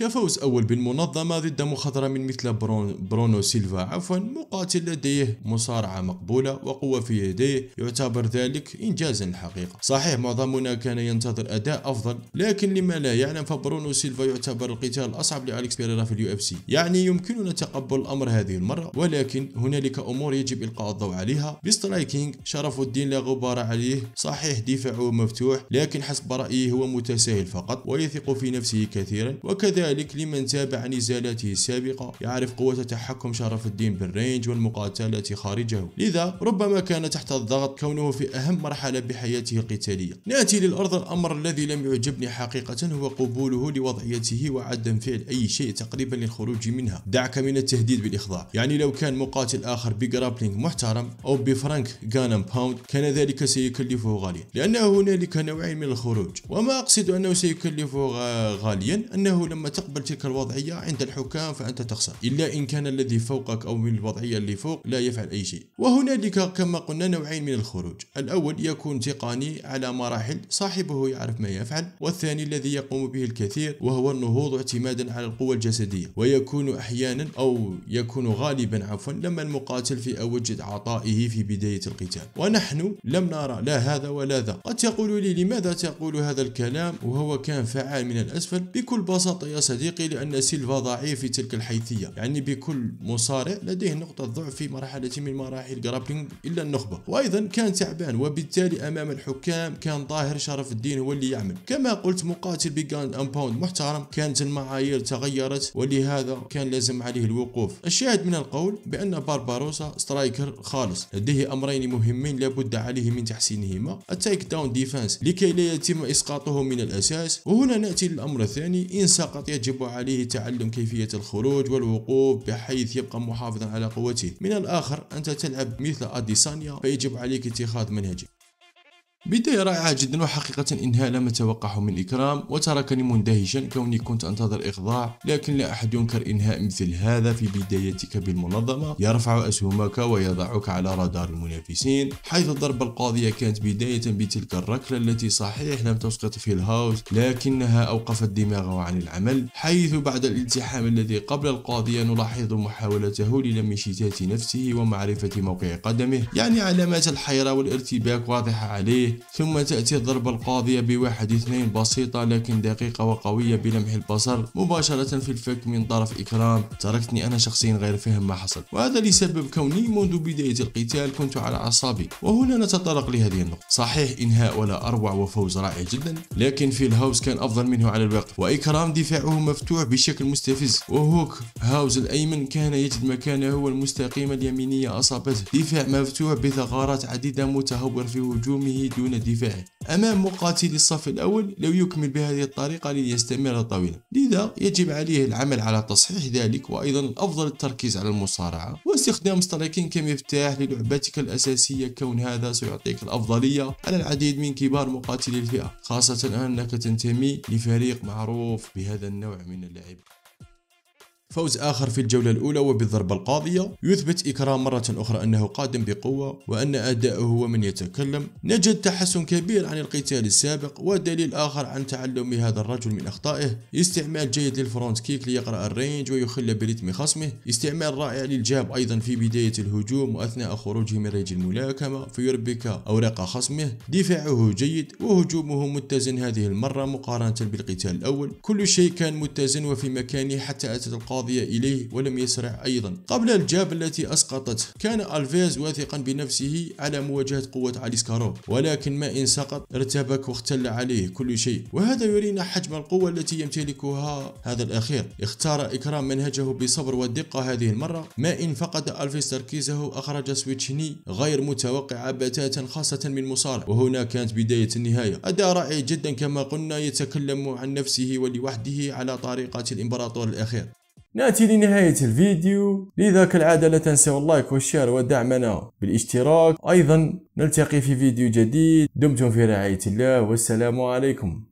كفوز أول بالمنظمة ضد مخضرم مثل برون برونو سيلفا عفوا مقاتل لديه مصارعة مقبولة وقوة في يديه يعتبر ذلك إنجازا الحقيقة صحيح معظمنا كان ينتظر أداء أفضل لكن لما لا يعلم فبرونو سيلفا يعتبر القتال الأصعب لأليكس بيريرا في اليو اف سي يعني يمكننا تقبل الأمر هذه المرة ولكن هنالك أمور يجب إلقاء الضوء عليها بسترايكينج شرف الدين لا غبار عليه صحيح دفاعه مفتوح لكن حسب رأيي هو متساهل فقط ويثق في نفسه كثيرا وكذلك ذلك لمن تابع نزالاته السابقة يعرف قوة تحكم شرف الدين بالرينج والمقاتلة خارجه لذا ربما كان تحت الضغط كونه في أهم مرحلة بحياته القتالية نأتي للأرض الأمر الذي لم يعجبني حقيقة هو قبوله لوضعيته وعدم فعل أي شيء تقريبا للخروج منها دعك من التهديد بالإخضاع يعني لو كان مقاتل آخر بجرابلينج محترم أو بفرانك غانم باوند كان ذلك سيكلفه غاليا لأنه هنالك نوعين من الخروج وما أقصد أنه سيكلفه غاليا أنه لما تقبل تلك الوضعية عند الحكام فأنت تخسر إلا إن كان الذي فوقك أو من الوضعية اللي فوق لا يفعل أي شيء وهنالك كما قلنا نوعين من الخروج الأول يكون تقني على مراحل صاحبه يعرف ما يفعل والثاني الذي يقوم به الكثير وهو النهوض اعتمادا على القوة الجسدية ويكون أحيانا أو يكون غالبا عفوا لما المقاتل في أوج عطائه في بداية القتال ونحن لم نرى لا هذا ولا ذا قد تقول لي لماذا تقول هذا الكلام وهو كان فعال من الأسفل بكل بساطة يا صديقي لأن سيلفا ضعيف في تلك الحيثية يعني بكل مصارع لديه نقطة ضعف في مرحلة من مراحل جرابلينج إلا النخبة وأيضا كان تعبان وبالتالي أمام الحكام كان ظاهر شرف الدين هو اللي يعمل كما قلت مقاتل بيجان أم باوند محترم كانت المعايير تغيرت ولهذا كان لازم عليه الوقوف الشاهد من القول بأن بارباروسا سترايكر خالص لديه أمرين مهمين لابد عليه من تحسينهما التيك داون ديفانس لكي لا يتم إسقاطه من الأساس وهنا نأتي للأمر الثاني إن سقط يجب عليه تعلم كيفية الخروج والوقوف بحيث يبقى محافظا على قوته من الآخر أنت تلعب مثل أديسانيا فيجب عليك اتخاذ منهجك بداية رائعة جدا وحقيقة إنها لم أتوقعه من إكرام وتركني مندهشا كوني كنت أنتظر إخضاع لكن لا أحد ينكر إنهاء مثل هذا في بدايتك بالمنظمة يرفع أسهمك ويضعك على رادار المنافسين حيث الضربة القاضية كانت بداية بتلك الركلة التي صحيح لم تسقط في الهاوس لكنها أوقفت دماغه عن العمل حيث بعد الالتحام الذي قبل القاضية نلاحظ محاولته للم شتات نفسه ومعرفة موقع قدمه يعني علامات الحيرة والارتباك واضحة عليه عليه ثم تأتي الضربة القاضية بواحد اثنين بسيطة لكن دقيقة وقوية بلمح البصر مباشرة في الفك من طرف إكرام تركتني أنا شخصيا غير فهم ما حصل وهذا لسبب كوني منذ بداية القتال كنت على أعصابي وهنا نتطرق لهذه النقطة صحيح إنهاء ولا أروع وفوز رائع جدا لكن في الهاوس كان أفضل منه على الوقت وإكرام دفاعه مفتوح بشكل مستفز وهوك هاوز الأيمن كان يجد مكانه المستقيمة اليمينية أصابته دفاع مفتوح بثغرات عديدة متهور في هجومه يمكننا الدفاع أمام مقاتلي الصف الأول لو يكمل بهذه الطريقة ليستمر طويلا لذا يجب عليه العمل على تصحيح ذلك وأيضا الأفضل التركيز على المصارعة واستخدام سترايكين كمفتاح للعبتك الأساسية كون هذا سيعطيك الأفضلية على العديد من كبار مقاتلي الفئة خاصة أنك تنتمي لفريق معروف بهذا النوع من اللعب فوز آخر في الجولة الأولى وبالضربة القاضية يثبت إكرام مرة أخرى أنه قادم بقوة وأن أداؤه هو من يتكلم نجد تحسن كبير عن القتال السابق ودليل آخر عن تعلم هذا الرجل من أخطائه استعمال جيد للفرونت كيك ليقرأ الرينج ويخل برتم خصمه استعمال رائع للجاب أيضا في بداية الهجوم وأثناء خروجه من ريج الملاكمة فيربك أوراق خصمه دفاعه جيد وهجومه متزن هذه المرة مقارنة بالقتال الأول كل شيء كان متزن وفي مكانه حتى أتت القاضي القاضية إليه ولم يسرع أيضا قبل الجاب التي أسقطته كان ألفيز واثقا بنفسه على مواجهة قوة سكاروف ولكن ما إن سقط ارتبك واختل عليه كل شيء وهذا يرينا حجم القوة التي يمتلكها هذا الأخير اختار إكرام منهجه بصبر ودقة هذه المرة ما إن فقد ألفيز تركيزه أخرج سويتشني غير متوقعة بتاتا خاصة من مصارع وهنا كانت بداية النهاية أداء رائع جدا كما قلنا يتكلم عن نفسه ولوحده على طريقة الإمبراطور الأخير نأتي لنهاية الفيديو لذا كالعادة لا تنسوا اللايك والشير ودعمنا بالاشتراك أيضا نلتقي في فيديو جديد دمتم في رعاية الله والسلام عليكم